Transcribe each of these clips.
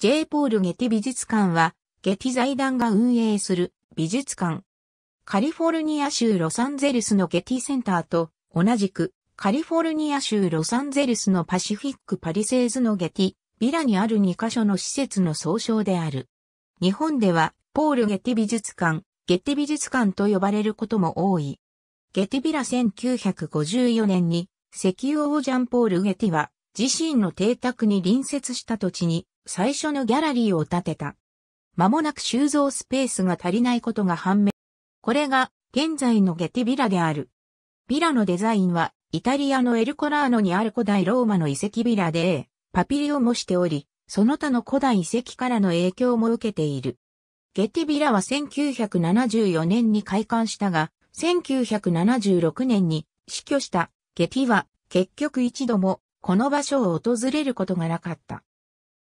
J. ポール・ゲティ美術館は、ゲティ財団が運営する美術館。カリフォルニア州ロサンゼルスのゲティセンターと、同じく、カリフォルニア州ロサンゼルスのパシフィック・パリセーズのゲティ、ビラにある2カ所の施設の総称である。日本では、ポール・ゲティ美術館、ゲティ美術館と呼ばれることも多い。ゲティビラ1954年に、石油王ジャンポール・ゲティは、自身の邸宅に隣接した土地に、最初のギャラリーを建てた。間もなく収蔵スペースが足りないことが判明。これが現在のゲティビラである。ビラのデザインはイタリアのエルコラーノにある古代ローマの遺跡ビラで、パピリを模しており、その他の古代遺跡からの影響も受けている。ゲティビラは1974年に開館したが、1976年に死去したゲティは結局一度もこの場所を訪れることがなかった。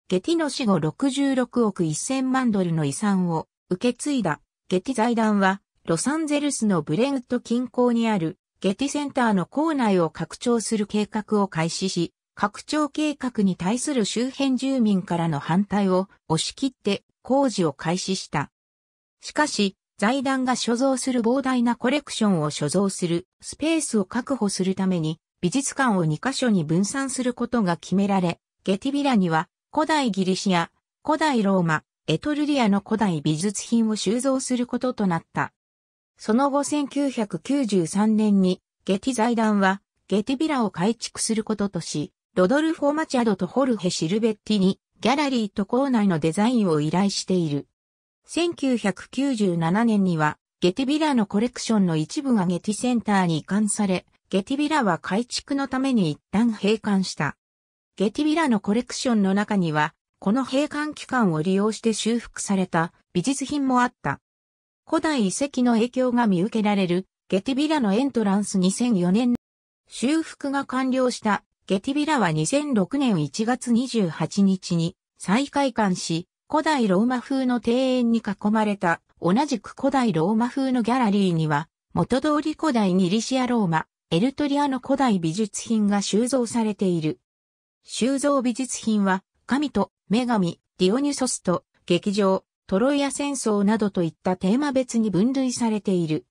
ゲティの死後66億1000万ドルの遺産を受け継いだゲティ財団はロサンゼルスのブレント近郊にあるゲティセンターの構内を拡張する計画を開始し、拡張計画に対する周辺住民からの反対を押し切って工事を開始した。しかし、財団が所蔵する膨大なコレクションを所蔵するスペースを確保するために美術館を2カ所に分散することが決められ、ゲティビラには古代ギリシア、古代ローマ、エトルリアの古代美術品を収蔵することとなった。その後1993年に、ゲティ財団は、ゲティビラを改築することとし、ロドルフォ・マチャドとホルヘ・シルベッティに、ギャラリーと校内のデザインを依頼している。1997年には、ゲティビラのコレクションの一部がゲティセンターに移管され、ゲティビラは改築のために一旦閉館した。ゲティビラのコレクションの中には、この閉館期間を利用して修復された美術品もあった。古代遺跡の影響が見受けられる、ゲティビラのエントランス2004年。修復が完了したゲティビラは2006年1月28日に再開館し、古代ローマ風の庭園に囲まれた同じく古代ローマ風のギャラリーには、元通り古代ギリシアローマ、エルトリアの古代美術品が収蔵されている。収蔵美術品は、神と女神、ディオニュソスと劇場、トロイア戦争などといったテーマ別に分類されている。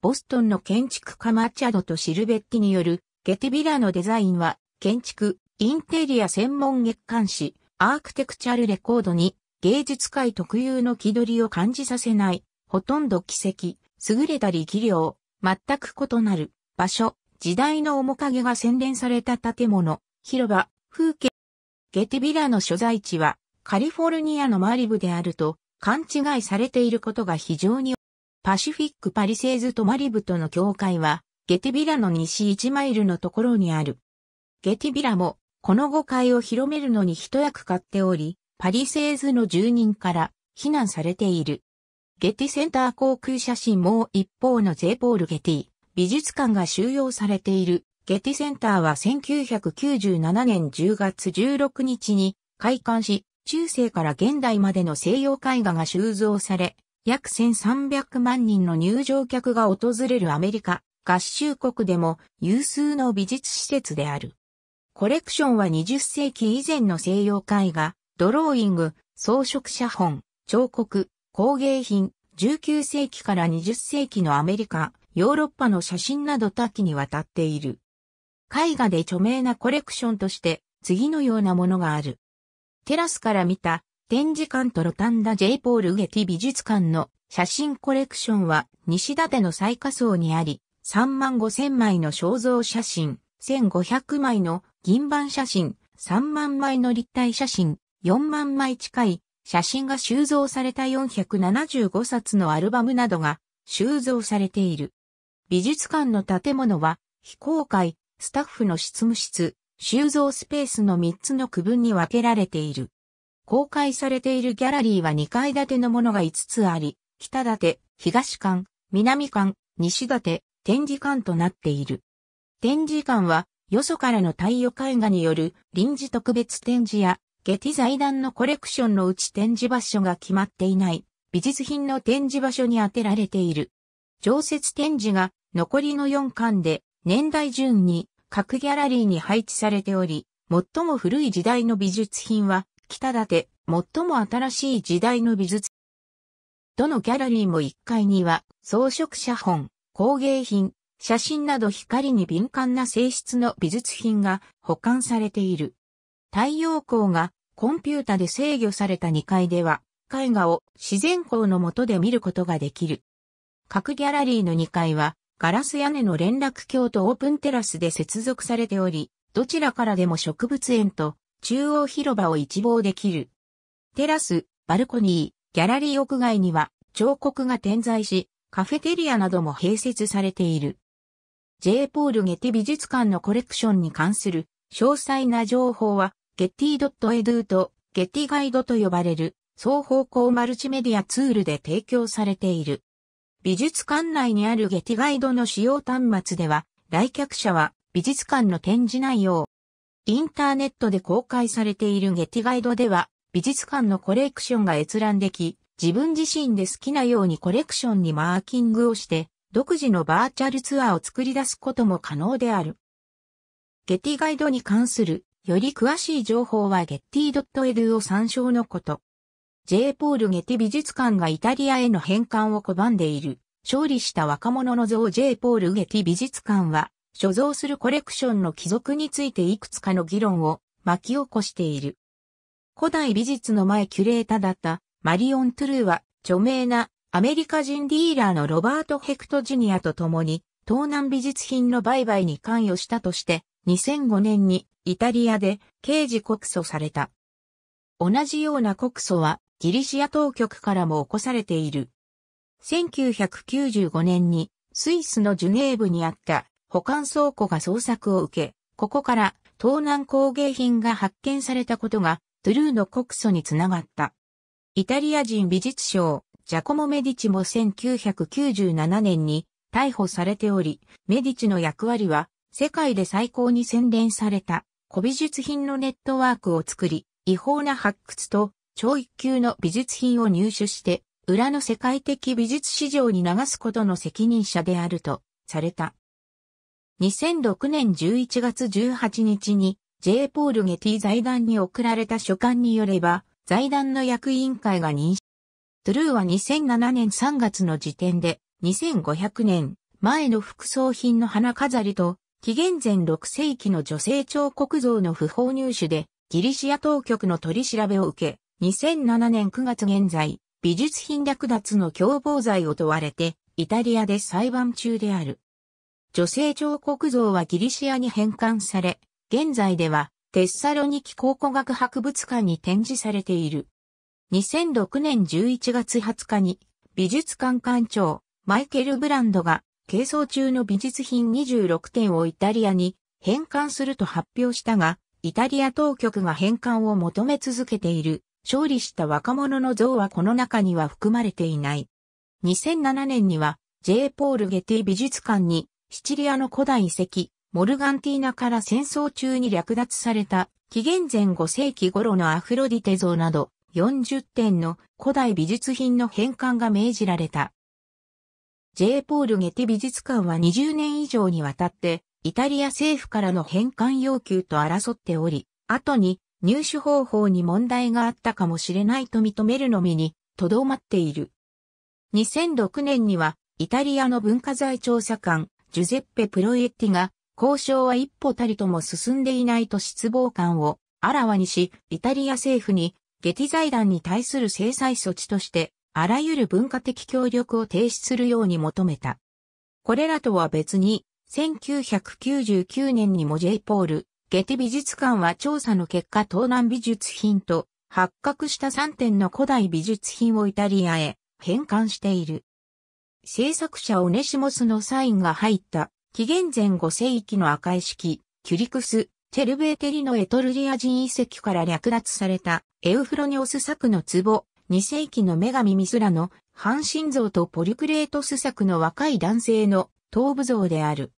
ボストンの建築家マッチャドとシルベッティによるゲテビラのデザインは建築、インテリア専門月刊誌アークテクチャルレコードに芸術界特有の気取りを感じさせない、ほとんど奇跡、優れた力量、全く異なる場所、時代の面影が洗練された建物、広場、風景。ゲティビラの所在地はカリフォルニアのマリブであると勘違いされていることが非常にパシフィックパリセーズとマリブとの境界はゲティビラの西1マイルのところにある。ゲティビラもこの誤解を広めるのに一役買っており、パリセーズの住人から非難されている。ゲティセンター航空写真もう一方のーポール・ゲティ美術館が収容されているゲティセンターは1997年10月16日に開館し、中世から現代までの西洋絵画が収蔵され、約1300万人の入場客が訪れるアメリカ、合衆国でも有数の美術施設である。コレクションは20世紀以前の西洋絵画、ドローイング、装飾写本、彫刻、工芸品、19世紀から20世紀のアメリカ、ヨーロッパの写真など多岐にわたっている。絵画で著名なコレクションとして次のようなものがある。テラスから見た展示館とロタンダ J. ポール・ゲティ美術館の写真コレクションは西館の最下層にあり、3万5千枚の肖像写真、1500枚の銀板写真、3万枚の立体写真、4万枚近い写真が収蔵された475冊のアルバムなどが収蔵されている。美術館の建物は非公開、スタッフの執務室、収蔵スペースの3つの区分に分けられている。公開されているギャラリーは2階建てのものが5つあり、北建て、東館、南館、西建て、展示館となっている。展示館は、よそからの太陽絵画による臨時特別展示や、ゲティ財団のコレクションのうち展示場所が決まっていない、美術品の展示場所に当てられている。常設展示が残りの4館で年代順に各ギャラリーに配置されており、最も古い時代の美術品は、北立、最も新しい時代の美術どのギャラリーも1階には、装飾写本、工芸品、写真など光に敏感な性質の美術品が保管されている。太陽光がコンピュータで制御された2階では、絵画を自然光の下で見ることができる。各ギャラリーの2階は、ガラス屋根の連絡橋とオープンテラスで接続されており、どちらからでも植物園と中央広場を一望できる。テラス、バルコニー、ギャラリー屋外には彫刻が点在し、カフェテリアなども併設されている。J. ポール・ゲティ美術館のコレクションに関する詳細な情報は、ゲティ .edu とゲティガイドと呼ばれる双方向マルチメディアツールで提供されている。美術館内にあるゲティガイドの使用端末では、来客者は美術館の展示内容。インターネットで公開されているゲティガイドでは、美術館のコレクションが閲覧でき、自分自身で好きなようにコレクションにマーキングをして、独自のバーチャルツアーを作り出すことも可能である。ゲティガイドに関するより詳しい情報はゲティ t e d u を参照のこと。J. ポール・ゲティ美術館がイタリアへの返還を拒んでいる。勝利した若者の像 J. ポール・ゲティ美術館は、所蔵するコレクションの帰属についていくつかの議論を巻き起こしている。古代美術の前キュレーターだったマリオン・トゥルーは著名なアメリカ人ディーラーのロバート・ヘクト・ジュニアと共に東南美術品の売買に関与したとして2005年にイタリアで刑事告訴された。同じような告訴はギリシア当局からも起こされている。1995年にスイスのジュネーブにあった保管倉庫が捜索を受け、ここから盗難工芸品が発見されたことがトゥルーの告訴につながった。イタリア人美術商、ジャコモ・メディチも1997年に逮捕されており、メディチの役割は世界で最高に洗練された古美術品のネットワークを作り、違法な発掘と超一級の美術品を入手して、裏の世界的美術市場に流すことの責任者であると、された。2006年11月18日に、J. ポール・ゲティ財団に送られた書簡によれば、財団の役員会が認識。トゥルーは2007年3月の時点で、2500年前の副葬品の花飾りと、紀元前6世紀の女性彫刻像の不法入手で、ギリシア当局の取り調べを受け、2007年9月現在、美術品略奪の共謀罪を問われて、イタリアで裁判中である。女性彫刻像はギリシアに返還され、現在ではテッサロニキ考古学博物館に展示されている。2006年11月20日に美術館館長マイケル・ブランドが係争中の美術品26点をイタリアに返還すると発表したが、イタリア当局が返還を求め続けている勝利した若者の像はこの中には含まれていない。2007年には J. ポール・ゲティ美術館にシチリアの古代遺跡、モルガンティーナから戦争中に略奪された紀元前5世紀頃のアフロディテ像など40点の古代美術品の返還が命じられた。J. ポール・ゲティ美術館は20年以上にわたってイタリア政府からの返還要求と争っており、後に入手方法に問題があったかもしれないと認めるのみに、とどまっている。2006年には、イタリアの文化財調査官、ジュゼッペ・プロエッティが、交渉は一歩たりとも進んでいないと失望感をあらわにし、イタリア政府に、ゲティ財団に対する制裁措置として、あらゆる文化的協力を停止するように求めた。これらとは別に、1999年にも J ポール、ゲテ美術館は調査の結果東南美術品と発覚した3点の古代美術品をイタリアへ返還している。制作者オネシモスのサインが入った紀元前5世紀の赤い式、キュリクス、テルベーテリのエトルリア人遺跡から略奪されたエウフロニオス作の壺、2世紀の女神ミスラの半身像とポリクレートス作の若い男性の頭部像である。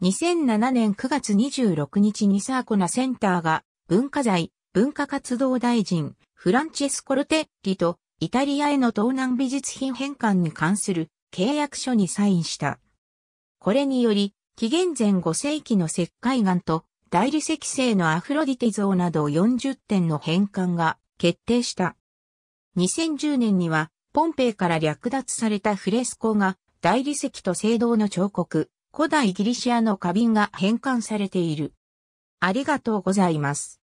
2007年9月26日にサーコナセンターが文化財、文化活動大臣、フランチェスコルテッリとイタリアへの東南美術品返還に関する契約書にサインした。これにより、紀元前5世紀の石灰岩と大理石製のアフロディテ像など40点の返還が決定した。2010年には、ポンペイから略奪されたフレスコが大理石と聖堂の彫刻、古代ギリシアの花瓶が変換されている。ありがとうございます。